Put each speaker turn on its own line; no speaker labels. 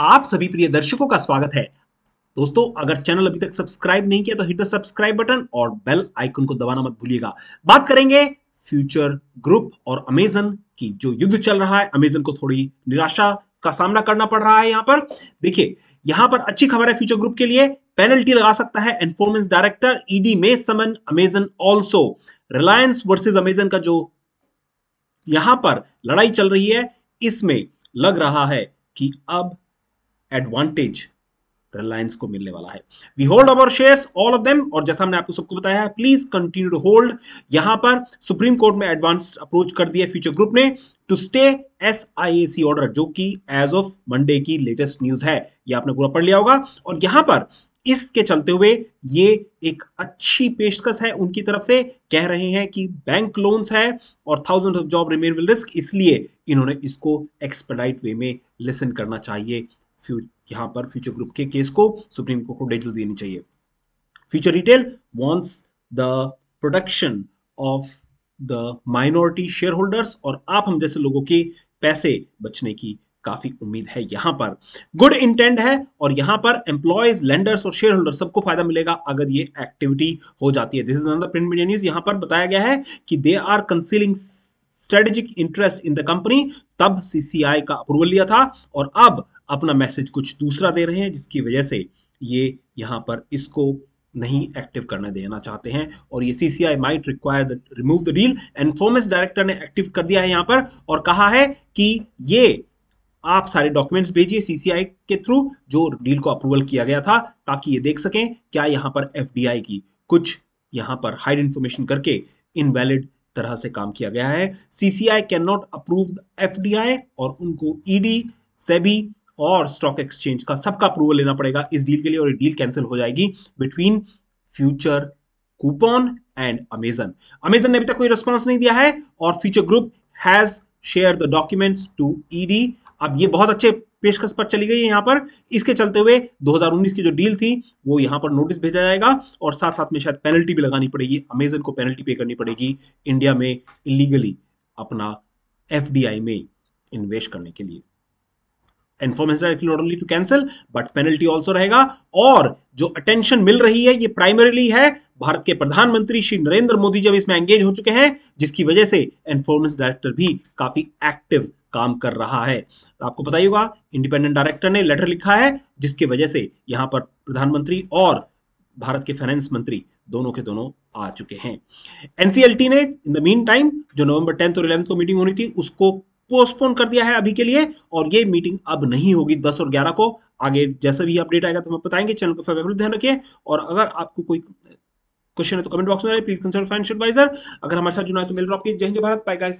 आप सभी प्रिय दर्शकों का स्वागत है दोस्तों अगर चैनल अभी तक सब्सक्राइब नहीं किया तो हिट द सब्सक्राइब बटन और बेल आइकन को दबाना मत भूलिएगा बात करेंगे फ्यूचर ग्रुप और अमेजन की जो युद्ध चल रहा है अमेजन को थोड़ी निराशा का सामना करना पड़ रहा है यहां पर देखिए यहां पर अच्छी खबर है फ्यूचर ग्रुप के लिए पेनल्टी लगा सकता है एनफोर्मेंस डायरेक्टर ईडी में summon Amazon also Reliance versus Amazon का जो यहां पर लड़ाई चल रही है इसमें लग रहा है कि अब एडवांटेज रिलायंस को मिलने वाला है we hold our share all of them और जैसा हमने आपको सबको बताया है प्लीज कंटिन्यू टू होल्ड यहां पर सुप्रीम कोर्ट में एडवांस अप्रोच कर दिया फ्यूचर ग्रुप ने to stay S I A C order जो कि एज ऑफ मंडे की लेटेस्ट न्यूज है ये आपने पूरा पढ़ लिया होगा और यहां पर इसके चलते हुए ये एक अच्छी पेशकश है उनकी तरफ से कह रहे हैं कि बैंक लोन्स है और thousand of job remain will risk इसलिए इन्होंने इसको एक्सपेडाइट वे में लिसन करना चाहिए यहां पर फ्यूचर ग्रुप के केस को सुप्रीम कोर्ट को डेजल देनी चाहिए future retail wants the protection of the minority share holders और आप हम जैसे लोगों के पैसे बचने की काफी उम्मीद है यहां पर गुड इंटेंट है और यहां पर एम्प्लॉयज लेंडर्स और शेयर होल्डर सबको फायदा मिलेगा अगर ये एक्टिविटी हो जाती है this is another print media news यहां पर बताया गया है कि they are concealing strategic interest in the company तब सीसीआई का अप्रूवल लिया था और अब अपना मैसेज कुछ दूसरा दे रहे हैं जिसकी वजह से ये यहाँ पर इसको नहीं एक्टिव करने देना चाहते हैं और ये C C I might require remove the deal enforcement director ने एक्टिव कर दिया है यहाँ पर और कहा है कि ये आप सारे डॉक्यूमेंट्स भेजिए सीसीआई के थ्रू जो डील को अप्रूवल किया गया था ताकि ये देख सकें क्या यहाँ पर एफ की कुछ यहाँ पर हाइड इन्फॉर्मेशन करके इनवैलिड तरह से काम किया गया है CCI can not approve F D और उनको ईडी e सेबी और स्टॉक एक्सचेंज का सबका अप्रूवल लेना पड़ेगा इस डील के लिए और डील कैंसिल हो जाएगी between future coupon and Amazon Amazon ने अभी तक कोई रिस्पॉन्स नहीं दिया है और future group has share the documents to ED अब ये बहुत अच्छे पेशकश पर चली गई है यहाँ पर इसके चलते हुए 2019 की जो डील थी वो यहाँ पर नोटिस भेजा जाएगा और साथ साथ में शायद पेनल्टी भी लगानी पड़ेगी अमेजन को पेनल्टी पे करनी पड़ेगी इंडिया में इलीगली अपना एफ में इन्वेस्ट करने के लिए information directly not only to cancel but penalty also रहेगा और जो अटेंशन मिल रही है ये प्राइमरीली है भारत के प्रधानमंत्री श्री नरेंद्र मोदी जब इसमें एंगेज हो चुके हैं जिसकी वजह से इन्फॉर्मेशन डायरेक्टर भी काफी एक्टिव काम कर रहा है तो आपको पता ही होगा इंडिपेंडेंट डायरेक्टर ने लेटर लिखा है जिसकी वजह से यहां पर प्रधानमंत्री और भारत के फाइनेंस मंत्री दोनों के दोनों आ चुके हैं एनसीएलटी ने इन द मीन टाइम जो नवंबर टेंथ और इलेवंथ को मीटिंग होनी थी उसको पोस्टपोन कर दिया है अभी के लिए और ये मीटिंग अब नहीं होगी दस और ग्यारह को आगे जैसा भी अपडेट आएगा तो हम बताएंगे चैनल को फेवरेबल ध्यान रखिए और अगर आपको कोई क्वेश्चन है तो कमेंट बॉक्स में प्लीज कंसल्ट फाइनेंशियल एडवाइजर अगर हमारे साथ जुड़ा है तो मिल रहा है आपकी जय हिंद भारत पाएगा